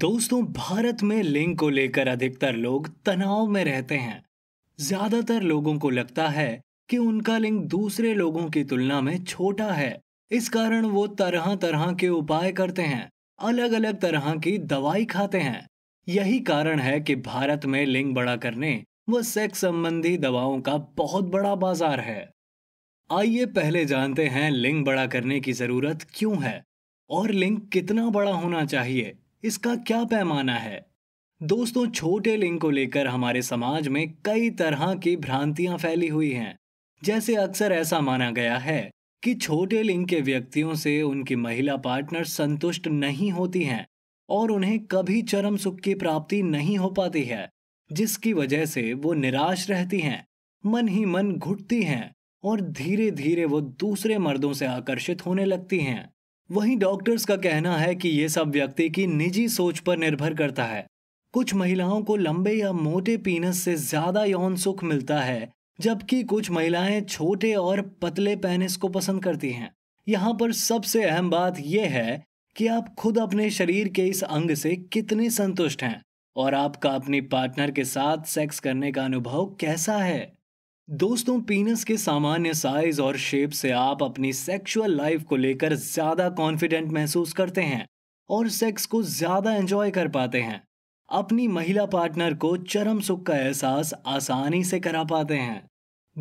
दोस्तों भारत में लिंग को लेकर अधिकतर लोग तनाव में रहते हैं ज्यादातर लोगों को लगता है कि उनका लिंग दूसरे लोगों की तुलना में छोटा है इस कारण वो तरह तरह के उपाय करते हैं अलग अलग तरह की दवाई खाते हैं यही कारण है कि भारत में लिंग बड़ा करने व सेक्स संबंधी दवाओं का बहुत बड़ा बाजार है आइए पहले जानते हैं लिंग बड़ा करने की जरूरत क्यों है और लिंग कितना बड़ा होना चाहिए इसका क्या पैमाना है दोस्तों छोटे लिंग को लेकर हमारे समाज में कई तरह की भ्रांतियां फैली हुई हैं जैसे अक्सर ऐसा माना गया है कि छोटे लिंग के व्यक्तियों से उनकी महिला पार्टनर संतुष्ट नहीं होती हैं और उन्हें कभी चरम सुख की प्राप्ति नहीं हो पाती है जिसकी वजह से वो निराश रहती हैं मन ही मन घुटती हैं और धीरे धीरे वो दूसरे मर्दों से आकर्षित होने लगती हैं वहीं डॉक्टर्स का कहना है कि ये सब व्यक्ति की निजी सोच पर निर्भर करता है कुछ महिलाओं को लंबे या मोटे पीनस से ज्यादा यौन सुख मिलता है जबकि कुछ महिलाएं छोटे और पतले पेनिस को पसंद करती हैं यहाँ पर सबसे अहम बात यह है कि आप खुद अपने शरीर के इस अंग से कितने संतुष्ट हैं और आपका अपनी पार्टनर के साथ सेक्स करने का अनुभव कैसा है दोस्तों पीनस के सामान्य साइज और शेप से आप अपनी सेक्सुअल लाइफ को लेकर ज़्यादा कॉन्फिडेंट महसूस करते हैं और सेक्स को ज़्यादा एंजॉय कर पाते हैं अपनी महिला पार्टनर को चरम सुख का एहसास आसानी से करा पाते हैं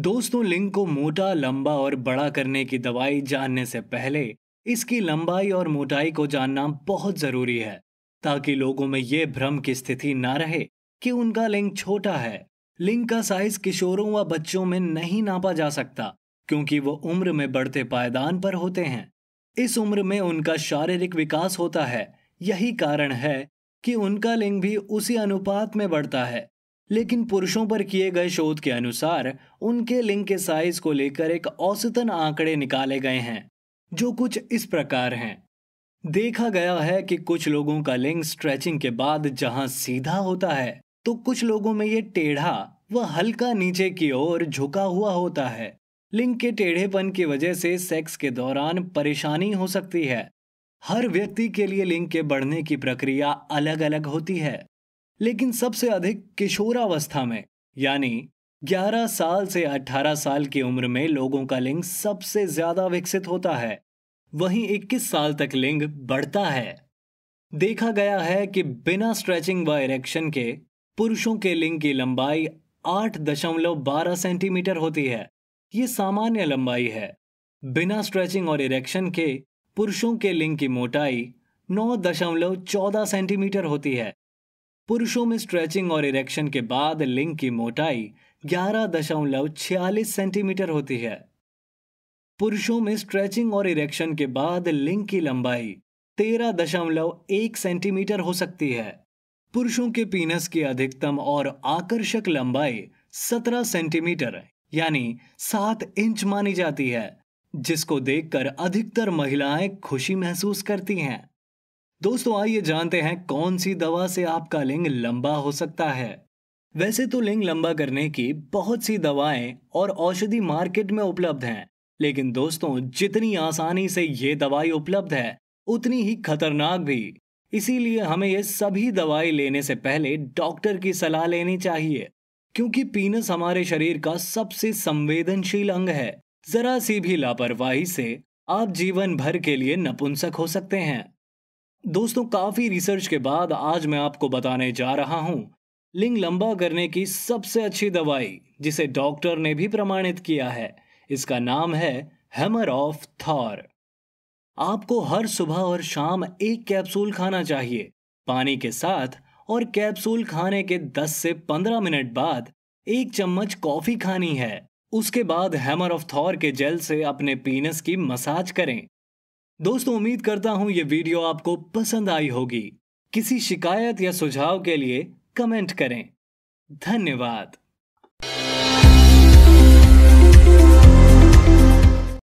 दोस्तों लिंग को मोटा लंबा और बड़ा करने की दवाई जानने से पहले इसकी लंबाई और मोटाई को जानना बहुत ज़रूरी है ताकि लोगों में ये भ्रम की स्थिति ना रहे कि उनका लिंग छोटा है लिंग का साइज किशोरों व बच्चों में नहीं नापा जा सकता क्योंकि वो उम्र में बढ़ते पायदान पर होते हैं इस उम्र में उनका शारीरिक विकास होता है यही कारण है कि उनका लिंग भी उसी अनुपात में बढ़ता है लेकिन पुरुषों पर किए गए शोध के अनुसार उनके लिंग के साइज को लेकर एक औसतन आंकड़े निकाले गए हैं जो कुछ इस प्रकार हैं देखा गया है कि कुछ लोगों का लिंग स्ट्रेचिंग के बाद जहां सीधा होता है तो कुछ लोगों में ये टेढ़ा व हल्का नीचे की ओर झुका हुआ होता है लिंग के टेढ़ेपन की वजह से सेक्स के दौरान परेशानी हो सकती है हर व्यक्ति के लिए लिंग के बढ़ने की प्रक्रिया अलग अलग होती है लेकिन सबसे अधिक किशोरावस्था में यानी 11 साल से 18 साल की उम्र में लोगों का लिंग सबसे ज्यादा विकसित होता है वहीं 21 साल तक लिंग बढ़ता है देखा गया है कि बिना स्ट्रेचिंग व इरेक्शन के पुरुषों के लिंग की लंबाई आठ दशमलव बारह सेंटीमीटर होती है ये सामान्य लंबाई है बिना स्ट्रेचिंग और इरेक्शन के पुरुषों के लिंग की मोटाई नौ दशमलव चौदह सेंटीमीटर होती है पुरुषों में स्ट्रेचिंग और इरेक्शन के बाद लिंग की मोटाई ग्यारह दशमलव छियालीस सेंटीमीटर होती है पुरुषों में स्ट्रेचिंग और इरेक्शन के बाद लिंग की लंबाई तेरह दशमलव एक सेंटीमीटर हो सकती है पुरुषों के पीनस की अधिकतम और आकर्षक लंबाई 17 सेंटीमीटर यानी 7 इंच मानी जाती है जिसको देखकर अधिकतर महिलाएं खुशी महसूस करती हैं दोस्तों आइए जानते हैं कौन सी दवा से आपका लिंग लंबा हो सकता है वैसे तो लिंग लंबा करने की बहुत सी दवाएं और औषधि मार्केट में उपलब्ध हैं लेकिन दोस्तों जितनी आसानी से ये दवाई उपलब्ध है उतनी ही खतरनाक भी इसीलिए हमें ये सभी दवाई लेने से पहले डॉक्टर की सलाह लेनी चाहिए क्योंकि पीनस हमारे शरीर का सबसे संवेदनशील अंग है जरा सी भी लापरवाही से आप जीवन भर के लिए नपुंसक हो सकते हैं दोस्तों काफी रिसर्च के बाद आज मैं आपको बताने जा रहा हूं लिंग लंबा करने की सबसे अच्छी दवाई जिसे डॉक्टर ने भी प्रमाणित किया है इसका नाम है हैमर ऑफ थॉर आपको हर सुबह और शाम एक कैप्सूल खाना चाहिए पानी के साथ और कैप्सूल खाने के 10 से 15 मिनट बाद एक चम्मच कॉफी खानी है उसके बाद हैमर ऑफ थॉर के जेल से अपने पीनस की मसाज करें दोस्तों उम्मीद करता हूं ये वीडियो आपको पसंद आई होगी किसी शिकायत या सुझाव के लिए कमेंट करें धन्यवाद